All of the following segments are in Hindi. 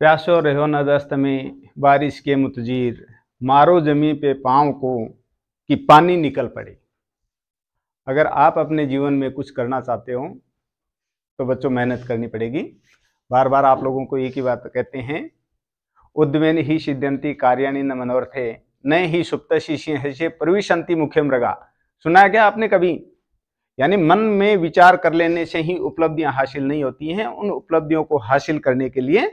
प्यासो रहो न दस्त में बारिश के मुतजीर मारो जमी पे पाँव को कि पानी निकल पड़े अगर आप अपने जीवन में कुछ करना चाहते हो तो बच्चों मेहनत करनी पड़ेगी बार बार आप लोगों को एक ही बात कहते हैं उद्वेन ही सिद्धंती कार्याणी न मनोरथे न ही सुप्त शिष्य प्रविशंति मुख्य मृगा सुना क्या आपने कभी यानी मन में विचार कर लेने से ही उपलब्धियां हासिल नहीं होती हैं उन उपलब्धियों को हासिल करने के लिए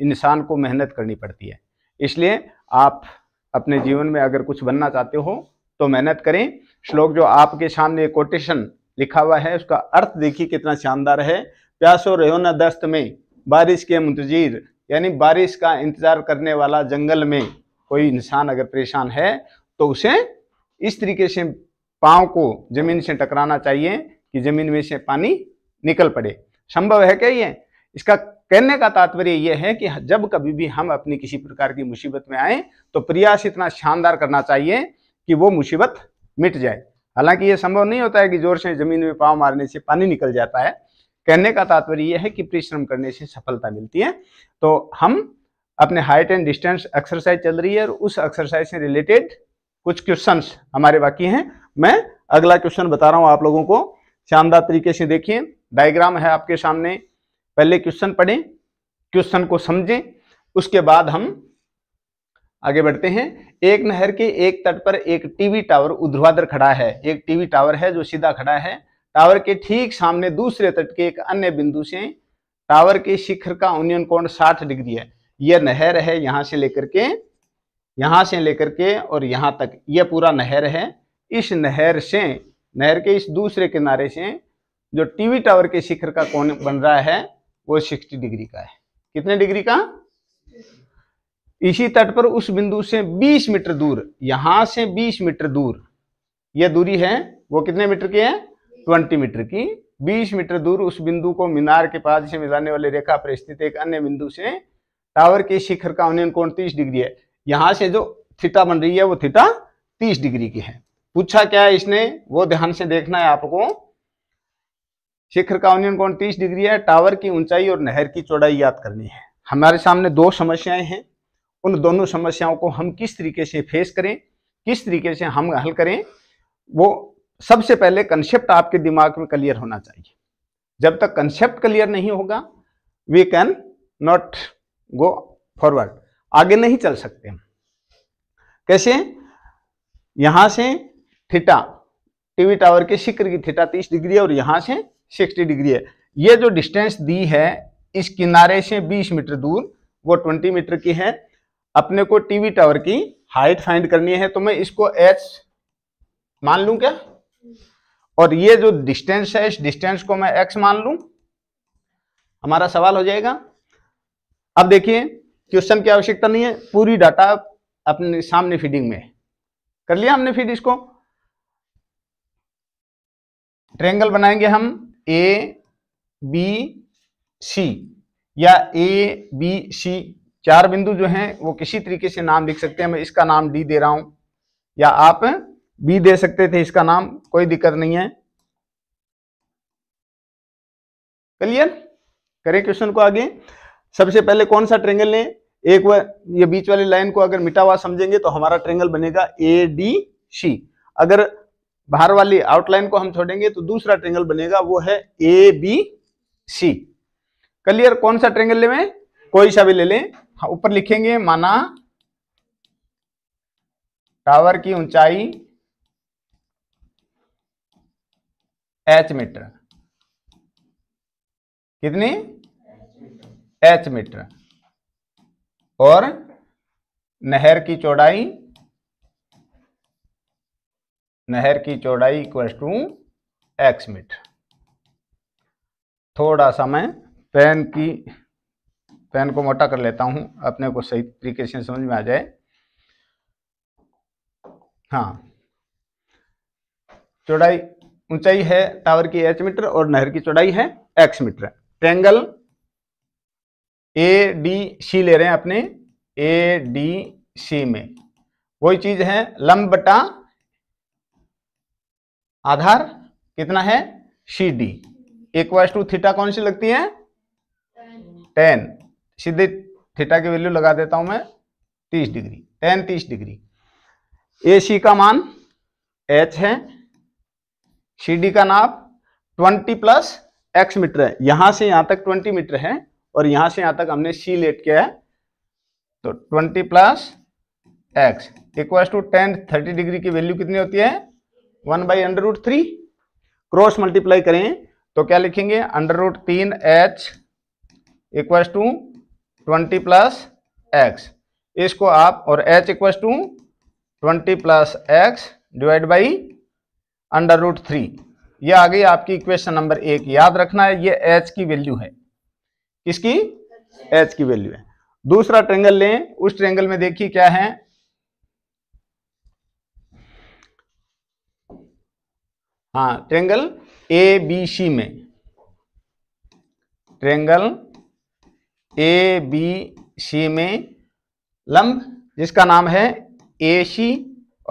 इंसान को मेहनत करनी पड़ती है इसलिए आप अपने जीवन में अगर कुछ बनना चाहते हो तो मेहनत करें श्लोक जो आपके सामने कोटेशन लिखा हुआ है उसका अर्थ देखिए कितना शानदार है प्यासो रहो न दस्त में बारिश के मुंतजीर यानी बारिश का इंतजार करने वाला जंगल में कोई इंसान अगर परेशान है तो उसे इस तरीके से पाँव को जमीन से टकराना चाहिए कि जमीन में से पानी निकल पड़े संभव है क्या ये इसका कहने का तात्पर्य यह है कि जब कभी भी हम अपनी किसी प्रकार की मुसीबत में आए तो प्रयास इतना शानदार करना चाहिए कि वो मुसीबत मिट जाए हालांकि ये संभव नहीं होता है कि जोर से जमीन में पाव मारने से पानी निकल जाता है कहने का तात्पर्य यह है कि परिश्रम करने से सफलता मिलती है तो हम अपने हाइट एंड डिस्टेंस एक्सरसाइज चल रही है और उस एक्सरसाइज से रिलेटेड कुछ क्वेश्चन हमारे बाकी हैं मैं अगला क्वेश्चन बता रहा हूँ आप लोगों को शानदार तरीके से देखिए डायग्राम है आपके सामने पहले क्वेश्चन पढ़ें क्वेश्चन को समझें उसके बाद हम आगे बढ़ते हैं एक नहर के एक तट पर एक टीवी टावर उध्वाधर खड़ा है एक टीवी टावर है जो सीधा खड़ा है टावर के ठीक सामने दूसरे तट के एक अन्य बिंदु से टावर के शिखर का उन्नयन कोण 60 डिग्री है यह नहर है यहां से लेकर के यहां से लेकर के और यहां तक यह पूरा नहर है इस नहर से नहर के इस दूसरे किनारे से जो टीवी टावर के शिखर का कोण बन रहा है वो 60 डिग्री का है कितने डिग्री का इसी तट पर उस बिंदु से 20 मीटर दूर यहां से 20 मीटर दूर यह दूरी है वो कितने मीटर की है 20 मीटर की 20 मीटर दूर उस बिंदु को मीनार के पास से मिलाने वाले रेखा पर स्थित एक अन्य बिंदु से टावर के शिखर का अनियन कोण 30 डिग्री है यहां से जो थीटा बन रही है वो थीटा 30 डिग्री की है पूछा क्या है इसने वो ध्यान से देखना है आपको शिखर का ऑनियन कौन 30 डिग्री है टावर की ऊंचाई और नहर की चौड़ाई याद करनी है हमारे सामने दो समस्याएं हैं उन दोनों समस्याओं को हम किस तरीके से फेस करें किस तरीके से हम हल करें वो सबसे पहले कंसेप्ट आपके दिमाग में क्लियर होना चाहिए जब तक कंसेप्ट क्लियर नहीं होगा we can not go forward आगे नहीं चल सकते कैसे यहां से थीटा टीवी टावर के शिखर की थीटा 30 डिग्री है और यहां से सिक्सटी डिग्री है ये जो डिस्टेंस दी है इस किनारे से बीस मीटर दूर वो ट्वेंटी मीटर की है अपने को टीवी टावर की हाइट फाइंड करनी है तो मैं इसको एच मान लू क्या और ये जो डिस्टेंस है इस डिस्टेंस को मैं एक्स मान लू हमारा सवाल हो जाएगा अब देखिए क्वेश्चन की आवश्यकता नहीं है पूरी डाटा अपने सामने फीडिंग में कर लिया हमने फीड इसको ट्रेंगल बनाएंगे हम ए बी सी या ए बी सी चार बिंदु जो हैं वो किसी तरीके से नाम लिख सकते हैं मैं इसका नाम डी दे रहा हूं या आप बी दे सकते थे इसका नाम कोई दिक्कत नहीं है क्लियर करें क्वेश्चन को आगे सबसे पहले कौन सा ट्रेंगल लें एक वह ये बीच वाली लाइन को अगर मिटा हुआ समझेंगे तो हमारा ट्रेंगल बनेगा ए डी सी अगर बाहर वाली आउटलाइन को हम छोड़ेंगे तो दूसरा ट्रेंगल बनेगा वो है ए बी सी क्लियर कौन सा ट्रेंगल ले कोई सा भी ले लें हाँ, ऊपर लिखेंगे माना टावर की ऊंचाई एच मीटर कितनी एच मीटर और नहर की चौड़ाई नहर की चौड़ाई इक्वल्स टू एक्स मीटर थोड़ा सा मैं पेन की पेन को मोटा कर लेता हूं अपने को सही तरीके से समझ में आ जाए हाँ चौड़ाई ऊंचाई है टावर की एच मीटर और नहर की चौड़ाई है X metre triangle A D C ले रहे हैं अपने ए डी सी में वही चीज है लंब बटा आधार कितना है C D equals to theta कौन सी लगती है टेन सीधे थीटा की वैल्यू लगा देता हूं मैं तीस डिग्री टेन तीस डिग्री ए सी का मान एच है सी डी का नाप ट्वेंटी प्लस एक्स मीटर है यहां से यहां तक ट्वेंटी मीटर है और यहां से यहां तक हमने सी लेट किया है तो twenty plus X equal to tan thirty degree की वैल्यू कितनी होती है one by under root three cross multiply करें तो क्या लिखेंगे अंडर रूट तीन H equal to twenty plus X इसको आप और H equal to twenty plus X divide by under root three ये आ गई आपकी इक्वेशन नंबर एक याद रखना है ये एच की वैल्यू है किसकी एच की वैल्यू है दूसरा ट्रेंगल लें उस ट्रेंगल में देखिए क्या है हाँ ट्रेंगल ए बी सी में ट्रेंगल ए बी सी में लंब जिसका नाम है ए सी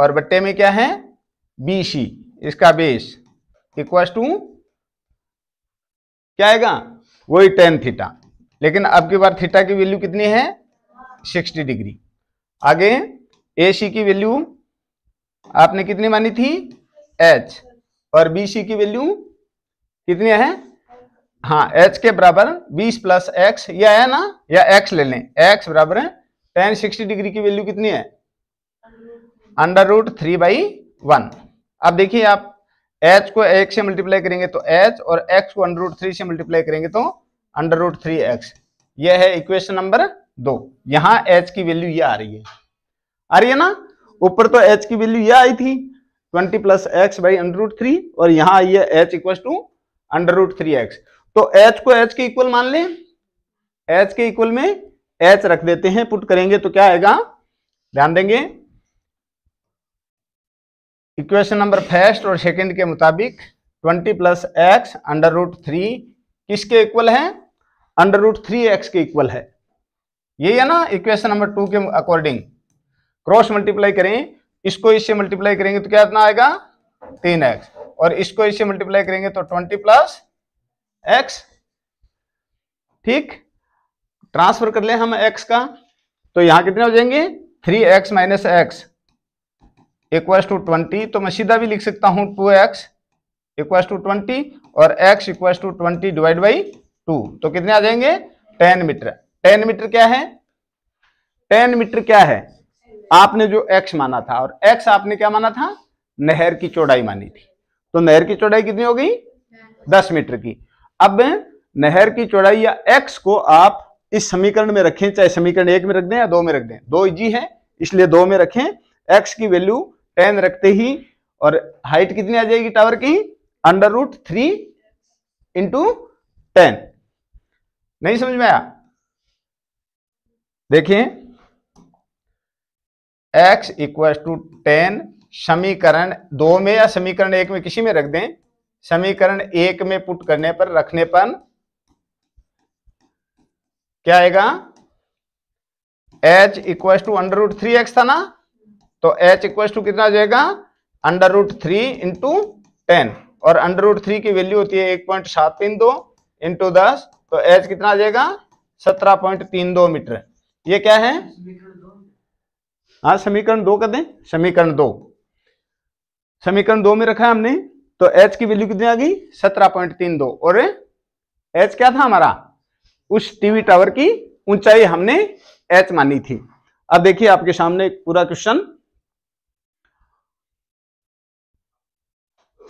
और बट्टे में क्या है बी सी इसका बेस इक्व टू क्या आएगा वही टेन थीटा लेकिन अब की बार थीटा की वैल्यू कितनी है सिक्सटी डिग्री आगे ए सी की वैल्यू आपने कितनी मानी थी एच और बी सी की वैल्यू कितनी है हाँ एच के बराबर बीस प्लस एक्स यह है ना या एक्स ले लें एक्स बराबर टेन सिक्सटी डिग्री की वैल्यू कितनी है under root three by one अब देखिए आप एच को एक्स से मल्टीप्लाई करेंगे तो एच और एक्स को अंडर रूट थ्री से मल्टीप्लाई करेंगे तो अंडर रूट थ्री एक्स यह है इक्वेशन नंबर दो यहां एच की वैल्यू यह आ रही है आ रही है ना ऊपर तो एच की वैल्यू यह आई थी twenty plus X by under root three और यहां आइए H equal to under root three X तो एच को एच के इक्वल मान लें एच के इक्वल में एच रख देते हैं पुट करेंगे तो क्या आएगा ध्यान देंगे इक्वेशन नंबर फर्स्ट और सेकंड के मुताबिक 20 plus X under root three किसके इक्वल है अंडर रूट थ्री एक्स के इक्वल है यही है ना इक्वेशन नंबर टू के अकॉर्डिंग क्रॉस मल्टीप्लाई करें इसको इससे मल्टीप्लाई करेंगे तो इतना आएगा तीन एक्स और इसको इससे मल्टीप्लाई करेंगे तो ट्वेंटी प्लस एक्स ठीक ट्रांसफर कर ले हम एक्स का तो यहां कितने हो जाएंगे three X minus X equal to twenty तो मैं सीधा भी लिख सकता हूं two X equal to twenty और X equal to twenty divide by two तो कितने आ जाएंगे टेन मीटर टेन मीटर क्या है टेन मीटर क्या है आपने जो एक्स माना था और एक्स आपने क्या माना था नहर की चौड़ाई मानी थी तो नहर की चौड़ाई कितनी हो गई दस मीटर की अब नहर की चौड़ाई या एक्स को आप इस समीकरण में रखें चाहे समीकरण एक में रख दें या दो में रख दें दो इजी है इसलिए दो में रखें एक्स की वैल्यू टेन रखते ही और हाइट कितनी आ जाएगी टावर की under root three into ten नहीं समझ में आया देखिए एक्स इक्वल टू टेन समीकरण दो में या समीकरण एक में किसी में रख दें समीकरण एक में पुट करने पर रखने पर क्या आएगा h equal to under root three X था ना तो h इक्वल टू कितना जाएगा under root three into ten और अंडर रूट थ्री की वैल्यू होती है एक पॉइंट सात तीन दो इंटू दस तो एच कितना आ जाएगा सत्रह पॉइंट तीन दो मीटर ये क्या है हाँ समीकरण दो कर दें समीकरण दो समीकरण दो में रखा है हमने तो एच की वैल्यू कितनी आ गई सत्रह पॉइंट तीन दो और एच क्या था हमारा उस टीवी टावर की ऊंचाई हमने एच मानी थी अब देखिए आपके सामने पूरा क्वेश्चन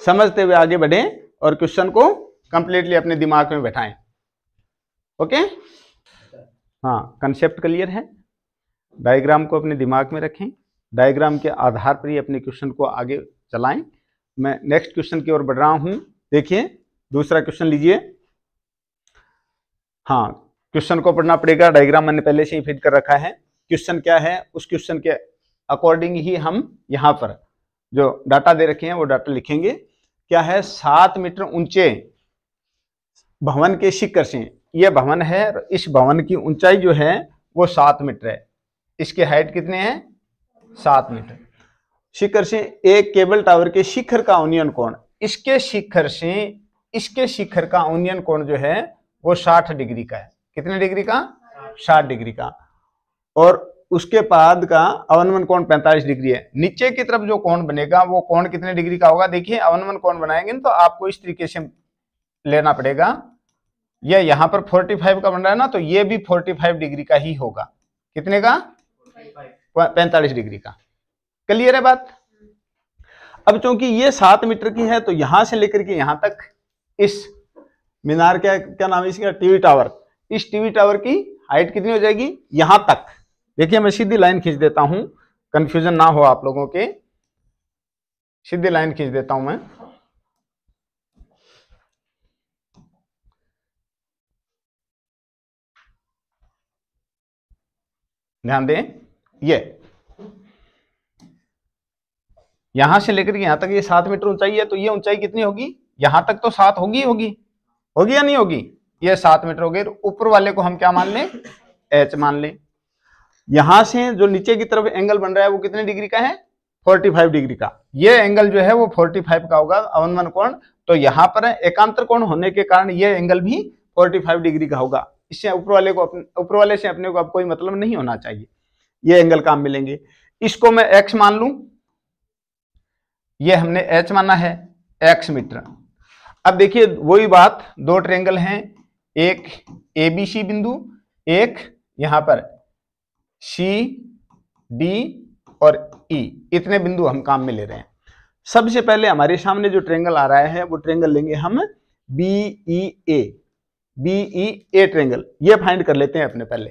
समझते हुए आगे बढ़े और क्वेश्चन को कंप्लीटली अपने दिमाग में बैठाएं ओके हाँ कंसेप्ट क्लियर है डायग्राम को अपने दिमाग में रखें डायग्राम के आधार पर ही अपने क्वेश्चन को आगे चलाएं मैं नेक्स्ट क्वेश्चन की ओर बढ़ रहा हूं देखिए दूसरा क्वेश्चन लीजिए हाँ क्वेश्चन को पढ़ना पड़ेगा डायग्राम मैंने पहले से ही फिट कर रखा है क्वेश्चन क्या है उस क्वेश्चन के अकॉर्डिंग ही हम यहां पर जो डाटा दे रखे हैं वो डाटा लिखेंगे क्या है सात मीटर ऊंचे भवन के शिखर से यह भवन है इस भवन की ऊंचाई जो है वो सात मीटर है इसके हाइट कितने हैं सात मीटर शिखर से एक केबल टावर के शिखर का ऑनियन कोण इसके शिखर से इसके शिखर का ऑनियन कोण जो है वो साठ डिग्री का है कितने डिग्री का साठ डिग्री का और उसके बाद का अवनमन कोण पैंतालीस डिग्री है नीचे की तरफ जो कोण बनेगा वो कोण कितने डिग्री का होगा देखिए अवनमन कोण बनाएंगे तो आपको इस तरीके से लेना पड़ेगा यह यहां पर 45 का बन रहा है ना तो ये भी 45 डिग्री का ही होगा कितने का पैंतालीस डिग्री का क्लियर है बात अब चूंकि ये सात मीटर की है तो यहां से लेकर के यहां तक इस मीनार क्या क्या नाम है इसका टीवी टावर इस टीवी टावर की हाइट कितनी हो जाएगी यहां तक देखिए मैं सीधी लाइन खींच देता हूं कंफ्यूजन ना हो आप लोगों के सीधी लाइन खींच देता हूं मैं ध्यान दें ये यहां से लेकर यहां तक ये सात मीटर ऊंचाई है तो ये ऊंचाई कितनी होगी यहां तक तो सात होगी होगी होगी या नहीं होगी ये सात मीटर हो गई तो ऊपर वाले को हम क्या मान लें एच मान लें यहां से जो नीचे की तरफ एंगल बन रहा है वो कितने डिग्री का है 45 डिग्री का ये एंगल जो है वो 45 का होगा अवनमन कोण तो यहां पर एकांतर कोण होने के कारण ये एंगल भी 45 डिग्री का होगा इससे ऊपर वाले को ऊपर वाले से अपने को अब कोई मतलब नहीं होना चाहिए ये एंगल काम मिलेंगे इसको मैं एक्स मान लू ये हमने एच माना है एक्स मीटर अब देखिए वही बात दो ट्रेंगल हैं एक ए बी सी बिंदु एक यहां पर सी डी और ई e, इतने बिंदु हम काम में ले रहे हैं सबसे पहले हमारे सामने जो ट्रेंगल आ रहा है वो ट्रेंगल लेंगे हम B E A B E A triangle ये फाइंड कर लेते हैं अपने पहले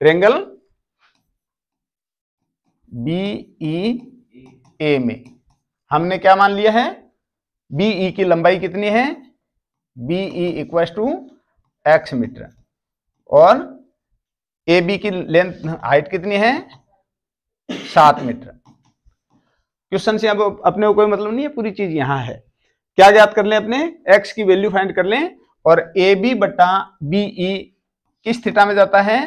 ट्रेंगल बी ई ए में हमने क्या मान लिया है बी ई e की लंबाई कितनी है B E equal to x metre और ए बी की लेंथ हाइट कितनी है सात मीटर क्वेश्चन से अब अपने को कोई मतलब नहीं है पूरी चीज यहां है क्या याद कर लें अपने एक्स की वैल्यू फाइंड कर लें और ए बी बटा बी ई e किस थीटा में जाता है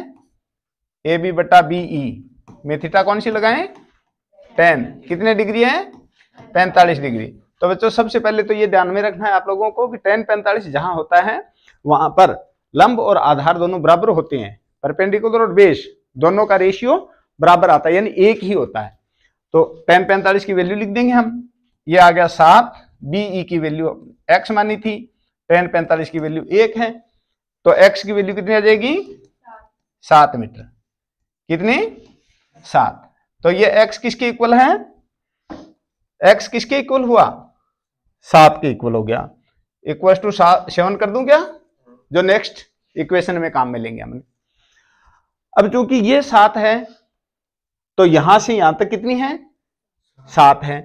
ए बी बटा बी ई e। में थीटा कौन सी लगाएं टेन कितने डिग्री है पैंतालीस डिग्री तो बच्चों सबसे पहले तो ये ध्यान में रखना है आप लोगों को कि टेन पैंतालीस जहां होता है वहां पर लंब और आधार दोनों बराबर होते हैं परपेंडिकुलर और बेस दोनों का रेशियो बराबर आता है यानी एक ही होता है तो टेन पैंतालीस की वैल्यू लिख देंगे हम ये आ गया सात बीई की वैल्यू एक्स मानी थी टेन पैंतालीस की वैल्यू एक है तो एक्स की वैल्यू कितनी आ जाएगी सात मीटर कितनी सात तो ये एक्स किसके इक्वल है एक्स किसके इक्वल हुआ सात के इक्वल हो गया इक्वल टू सेवन कर दूं क्या जो नेक्स्ट इक्वेशन में काम में लेंगे हमने अब चूंकि ये सात है तो यहां से यहां तक कितनी है सात है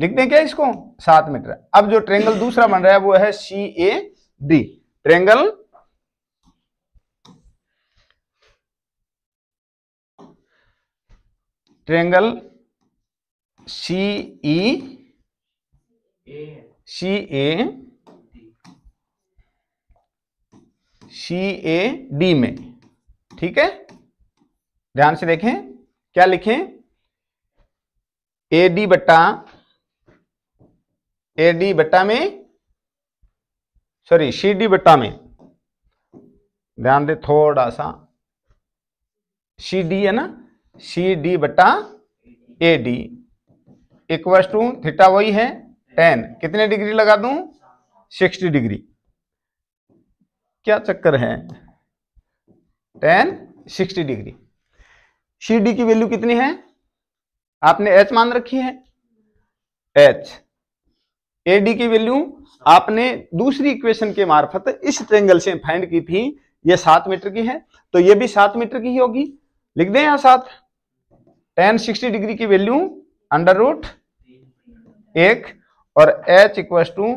लिख दें क्या इसको सात मीटर अब जो ट्रेंगल दूसरा बन रहा है वो है C A D triangle triangle C E C A C A D में ठीक है ध्यान से देखें क्या लिखें ए डी बट्टा ए डी बट्टा में सॉरी सी डी बट्टा में ध्यान दे थोड़ा सा सी डी है ना सी डी बटा A D equals to theta वही है टेन कितने डिग्री लगा दू सिक्सटी डिग्री क्या चक्कर है tan sixty degree C D की वैल्यू कितनी है आपने एच मान रखी है एच ए डी की वैल्यू आपने दूसरी इक्वेशन के मार्फत इस ट्रेंगल से फाइंड की थी ये सात मीटर की है तो ये भी सात मीटर की ही होगी लिख दें यहां सात टेन सिक्सटी डिग्री की वैल्यू अंडर रूट एक और H equal to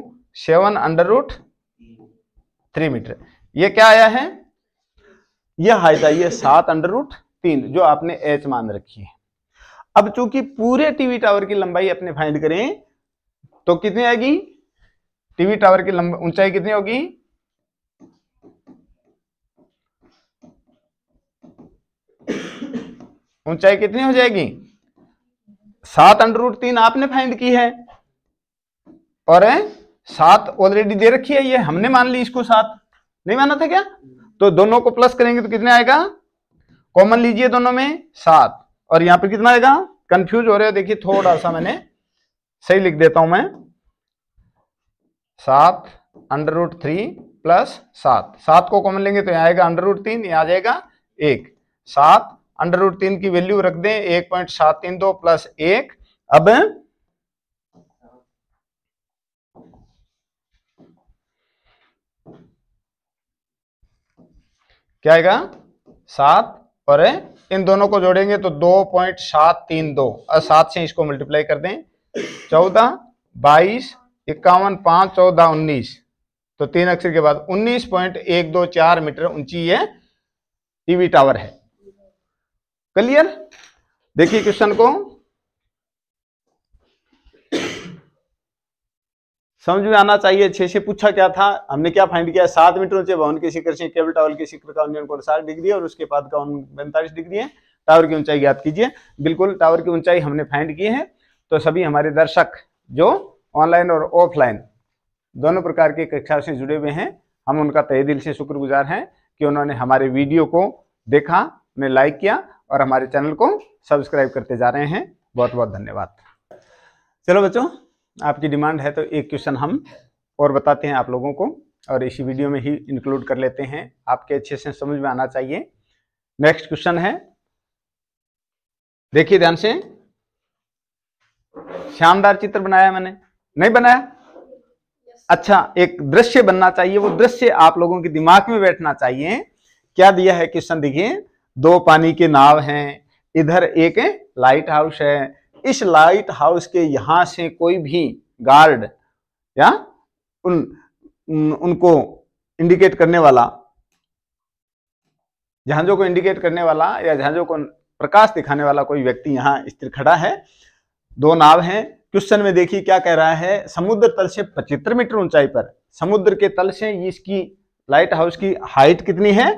seven under root three metre ये क्या आया है यह हाइट आई है सात अंडर रूट तीन जो आपने एच मान रखी है अब चूंकि पूरे टीवी टावर की लंबाई अपने फाइंड करें तो कितनी आएगी टीवी टावर की ऊंचाई कितनी होगी ऊंचाई कितनी हो जाएगी सात अंडर रूट तीन आपने फाइंड की है और सात ऑलरेडी दे रखी है ये हमने मान ली इसको सात नहीं माना था क्या तो दोनों को प्लस करेंगे तो कितने आएगा कॉमन लीजिए दोनों में सात और यहां पर कितना आएगा कंफ्यूज हो रहे हो देखिए थोड़ा सा मैंने सही लिख देता हूं मैं सात अंडर रूट थ्री प्लस सात सात को कॉमन लेंगे तो यहां आएगा अंडर रूट तीन यहां आ जाएगा एक सात अंडर रूट तीन की वैल्यू रख दें एक पॉइंट सात तीन दो प्लस एक अब क्या आएगा सात और इन दोनों को जोड़ेंगे तो दो पॉइंट सात तीन दो और सात से इसको मल्टीप्लाई कर दें चौदह बाईस इक्यावन पांच चौदह उन्नीस तो तीन अक्षर के बाद उन्नीस पॉइंट एक दो चार मीटर ऊंची है टीवी टावर है क्लियर देखिए क्वेश्चन को समझ में आना चाहिए छह से पूछा क्या था हमने क्या फाइंड किया सात मीटर ऊंचे भवन के शिखर से केबल टावर के शिखर का उन्नयन को साठ डिग्री है और उसके बाद का पैंतालीस डिग्री है टावर की ऊंचाई याद कीजिए बिल्कुल टावर की ऊंचाई हमने फाइंड की है तो सभी हमारे दर्शक जो ऑनलाइन और ऑफलाइन दोनों प्रकार के कक्षा से जुड़े हुए हैं हम उनका तय दिल से शुक्रगुजार हैं कि उन्होंने हमारे वीडियो को देखा उन्हें लाइक किया और हमारे चैनल को सब्सक्राइब करते जा रहे हैं बहुत बहुत धन्यवाद चलो बच्चों आपकी डिमांड है तो एक क्वेश्चन हम और बताते हैं आप लोगों को और इसी वीडियो में ही इंक्लूड कर लेते हैं आपके अच्छे से समझ में आना चाहिए नेक्स्ट क्वेश्चन है देखिए ध्यान से शानदार चित्र बनाया मैंने नहीं बनाया अच्छा एक दृश्य बनना चाहिए वो दृश्य आप लोगों के दिमाग में बैठना चाहिए क्या दिया है क्वेश्चन देखिए दो पानी के नाव हैं इधर एक लाइट हाउस है इस लाइट हाउस के यहां से कोई भी गार्ड या उन, उन उनको इंडिकेट करने वाला जहाजों को इंडिकेट करने वाला या जहाजों को प्रकाश दिखाने वाला कोई व्यक्ति यहाँ स्थिर खड़ा है दो नाव हैं क्वेश्चन में देखिए क्या कह रहा है समुद्र तल से पचहत्तर मीटर ऊंचाई पर समुद्र के तल से इसकी लाइट हाउस की हाइट कितनी है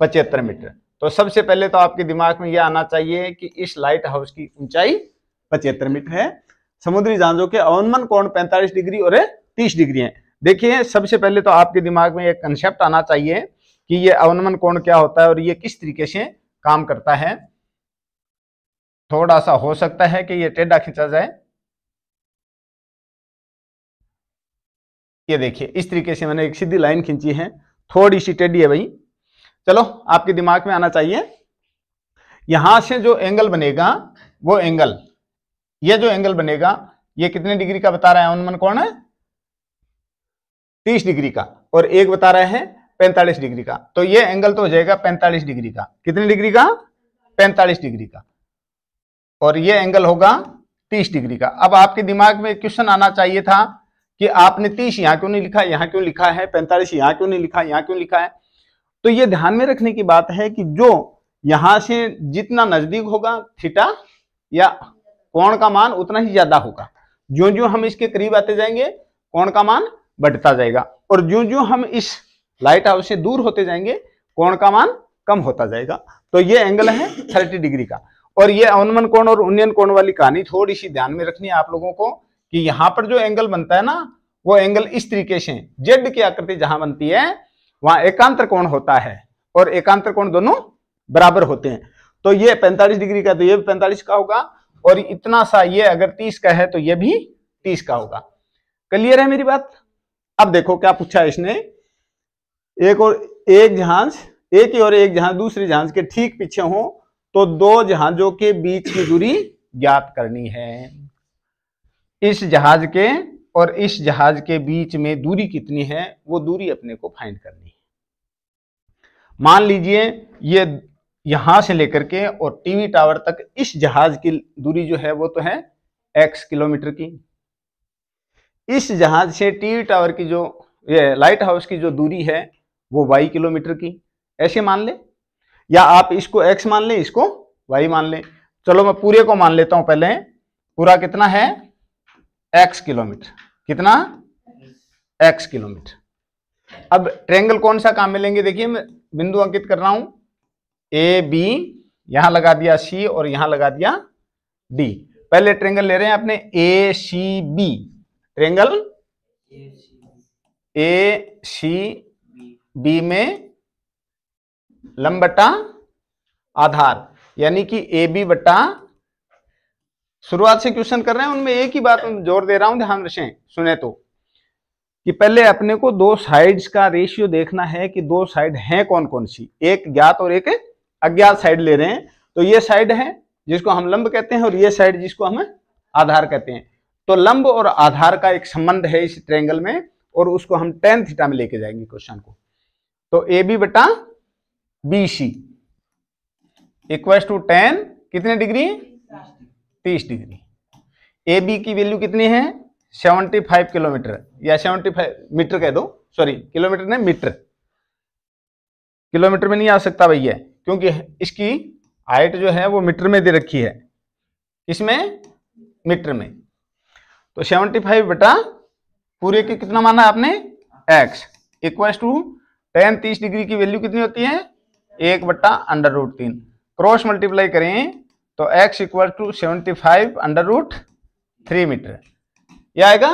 पचहत्तर मीटर तो सबसे पहले तो आपके दिमाग में यह आना चाहिए कि इस लाइट हाउस की ऊंचाई पचहत्तर मीटर है समुद्री जांजों के अवनमन कोण पैंतालीस डिग्री और तीस डिग्री है देखिए सबसे पहले तो आपके दिमाग में यह कंसेप्ट आना चाहिए कि यह अवनमन कोण क्या होता है और ये किस तरीके से काम करता है थोड़ा सा हो सकता है कि ये टेढ़ा खींचा जाए ये देखिए इस तरीके से मैंने एक सीधी लाइन खींची है थोड़ी सी टेढ़ी है भाई चलो आपके दिमाग में आना चाहिए यहां से जो एंगल बनेगा वो एंगल ये जो एंगल बनेगा ये कितने डिग्री का बता रहा है अनुमान कौन है तीस डिग्री का और एक बता रहे हैं पैंतालीस डिग्री का तो ये एंगल तो हो जाएगा पैंतालीस डिग्री का कितने डिग्री का पैंतालीस डिग्री का और ये एंगल होगा तीस डिग्री का अब आपके दिमाग में क्वेश्चन आना चाहिए था कि आपने तीस यहां क्यों नहीं लिखा यहां क्यों लिखा है पैंतालीस यहां क्यों नहीं लिखा यहां क्यों लिखा है तो ये ध्यान में रखने की बात है कि जो यहां से जितना नजदीक होगा थीटा या कोण का मान उतना ही ज्यादा होगा जो जो हम इसके करीब आते जाएंगे कोण का मान बढ़ता जाएगा और जो जो हम इस लाइट हाउस से दूर होते जाएंगे कोण का मान कम होता जाएगा तो ये एंगल है थर्टी डिग्री का और ये अनुमन कोण और उन्नयन कोण वाली कहानी थोड़ी सी ध्यान में रखनी है आप लोगों को कि यहां पर जो एंगल बनता है ना वो एंगल इस तरीके से जेड की आकृति जहां बनती है वहां एकांतर कोण होता है और एकांतर कोण दोनों बराबर होते हैं तो ये 45 डिग्री का तो ये भी 45 का होगा और इतना सा ये अगर 30 का है तो ये भी 30 का होगा क्लियर है मेरी बात अब देखो क्या पूछा इसने एक और एक जहाज एक ही और एक जहाज दूसरे जहाज के ठीक पीछे हो तो दो जहाजों के बीच की दूरी ज्ञात करनी है इस जहाज के और इस जहाज के बीच में दूरी कितनी है वो दूरी अपने को फाइंड करनी है मान लीजिए ये यहां से लेकर के और टीवी टावर तक इस जहाज की दूरी जो है वो तो है एक्स किलोमीटर की इस जहाज से टीवी टावर की जो ये लाइट हाउस की जो दूरी है वो वाई किलोमीटर की ऐसे मान ले या आप इसको एक्स मान ले इसको वाई मान ले चलो मैं पूरे को मान लेता हूं पहले पूरा कितना है एक्स किलोमीटर कितना एक्स किलोमीटर अब ट्रेंगल कौन सा काम में लेंगे देखिए मैं बिंदु अंकित कर रहा हूं ए बी यहां लगा दिया सी और यहां लगा दिया डी पहले ट्रेंगल ले रहे हैं आपने A C B triangle A C B में लंबटा आधार यानी कि ए बी बटा शुरुआत से क्वेश्चन कर रहे हैं उनमें एक ही बात जोर दे रहा हूं ध्यान रखें सुने तो कि पहले अपने को दो साइड्स का रेशियो देखना है कि दो साइड हैं कौन कौन सी एक ज्ञात और एक अज्ञात साइड ले रहे हैं तो ये साइड है जिसको हम लंब कहते हैं और ये साइड जिसको हम आधार कहते हैं तो लंब और आधार का एक संबंध है इस ट्रेंगल में और उसको हम टेन थीटा में लेके जाएंगे क्वेश्चन को तो ए बी बटा B C equal to tan कितने डिग्री है तीस डिग्री ए बी की वैल्यू कितनी है सेवनटी फाइव किलोमीटर या सेवेंटी फाइव मीटर कह दो सॉरी किलोमीटर नहीं मीटर किलोमीटर में नहीं आ सकता भैया क्योंकि इसकी हाइट जो है वो मीटर में दे रखी है इसमें मीटर में तो सेवनटी फाइव बटा पूरे के कितना माना आपने एक्स इक्वल टू टेन तीस डिग्री की वैल्यू कितनी होती है एक बट्टा अंडर रूट तीन क्रॉस मल्टीप्लाई करें तो x equal to seventy five under root three metre यह आएगा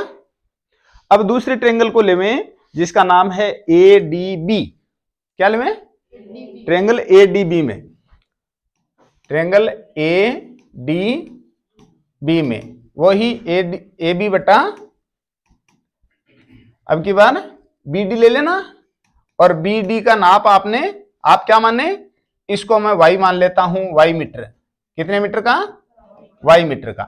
अब दूसरे ट्रेंगल को लेवे जिसका नाम है ए डी बी क्या लेवे ट्रेंगल ए डी बी में ट्रेंगल ए डी बी में वही ए ए बी बटा अब की बार बी डी ले लेना और बी डी का नाप आपने आप क्या माने इसको मैं वाई मान लेता हूं वाई मीटर कितने मीटर का वाई मीटर का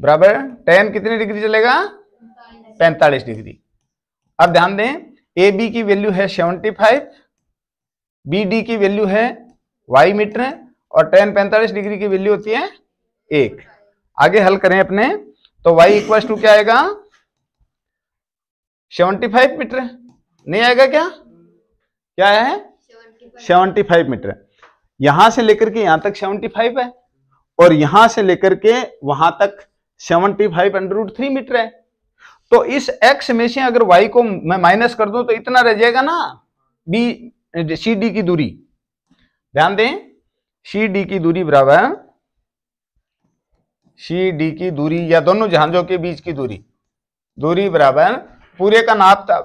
बराबर टेन कितने डिग्री चलेगा पैंतालीस डिग्री अब ध्यान दें ए बी की वैल्यू है सेवेंटी फाइव बी डी की वैल्यू है वाई मीटर और टेन पैंतालीस डिग्री की वैल्यू होती है एक आगे हल करें अपने तो वाई इक्वल टू क्या आएगा फाइव मीटर नहीं आएगा क्या क्या है फाइव मीटर यहां से लेकर के यहां तक 75 है और यहां से लेकर के वहां तक 75 फाइव अंडर थ्री मीटर है तो इस एक्स में से अगर वाई को मैं माइनस कर दूं तो इतना रह जाएगा ना बी सी डी की दूरी ध्यान दें सी डी की दूरी बराबर सी डी की दूरी या दोनों जहाजों के बीच की दूरी दूरी बराबर पूरे का नाप था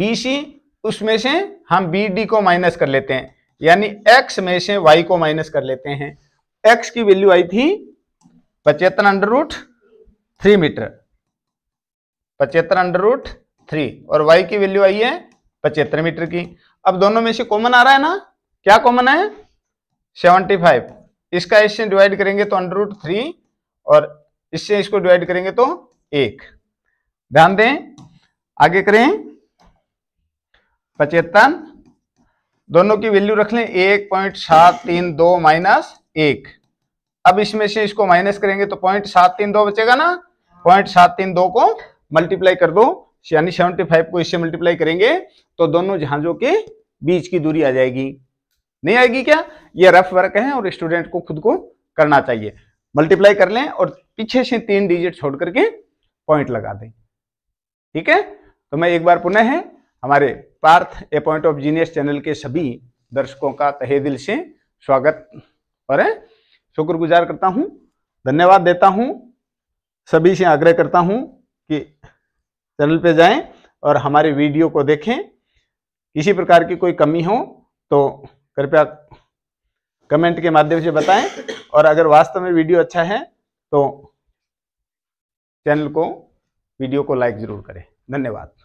बी सी उसमें से हम बी डी को माइनस कर लेते हैं यानी x में से y को माइनस कर लेते हैं x की वैल्यू आई थी पचहत्तर अंडर रूट थ्री मीटर पचहत्तर अंडर रूट थ्री और y की वैल्यू आई है पचहत्तर मीटर की अब दोनों में से कॉमन आ रहा है ना क्या कॉमन है सेवेंटी फाइव इसका इससे डिवाइड करेंगे तो अंडर रूट थ्री और इससे इसको डिवाइड करेंगे तो एक ध्यान दें आगे करें पचहत्तर दोनों की वैल्यू रख लें एक पॉइंट सात तीन दो माइनस एक अब इसमें से इसको माइनस करेंगे तो पॉइंट सात तीन दो बचेगा ना पॉइंट सात तीन दो को मल्टीप्लाई कर दो यानी सेवेंटी फाइव को इससे मल्टीप्लाई करेंगे तो दोनों जहाजों के बीच की दूरी आ जाएगी नहीं आएगी क्या ये रफ वर्क है और स्टूडेंट को खुद को करना चाहिए मल्टीप्लाई कर लें और पीछे से तीन डिजिट छोड़ करके पॉइंट लगा दें ठीक है तो मैं एक बार पुनः है हमारे Parth A point of genius channel के सभी दर्शकों का तहे दिल से स्वागत और शुक्रगुजार करता हूँ धन्यवाद देता हूँ सभी से आग्रह करता हूँ कि चैनल पे जाएं और हमारे वीडियो को देखें किसी प्रकार की कोई कमी हो तो कृपया कमेंट के माध्यम से बताएं और अगर वास्तव में वीडियो अच्छा है तो चैनल को वीडियो को लाइक ज़रूर करें धन्यवाद